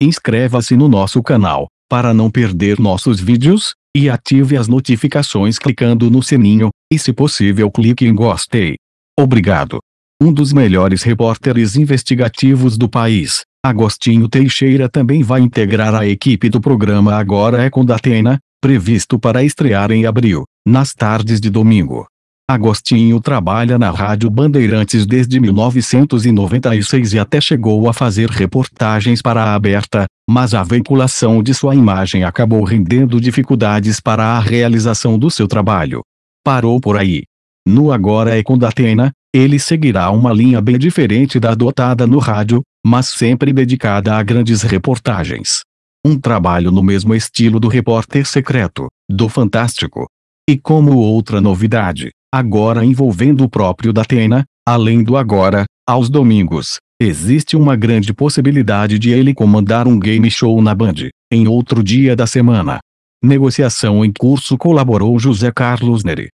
Inscreva-se no nosso canal, para não perder nossos vídeos, e ative as notificações clicando no sininho, e se possível clique em gostei. Obrigado. Um dos melhores repórteres investigativos do país, Agostinho Teixeira também vai integrar a equipe do programa Agora é com Datena, previsto para estrear em abril, nas tardes de domingo. Agostinho trabalha na Rádio Bandeirantes desde 1996 e até chegou a fazer reportagens para a Aberta, mas a veiculação de sua imagem acabou rendendo dificuldades para a realização do seu trabalho. Parou por aí. No Agora é com Datena, ele seguirá uma linha bem diferente da adotada no rádio, mas sempre dedicada a grandes reportagens. Um trabalho no mesmo estilo do repórter secreto, do fantástico. E como outra novidade, agora envolvendo o próprio Datena, além do agora, aos domingos. Existe uma grande possibilidade de ele comandar um game show na Band, em outro dia da semana. Negociação em curso colaborou José Carlos Neri.